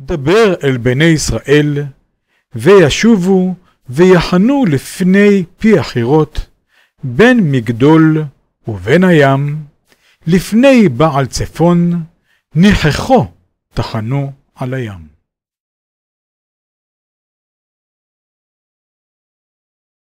דבר אל בני ישראל, וישובו ויחנו לפני פי החירות, בין מגדול ובין הים, לפני בעל צפון, ניחכו תחנו על הים.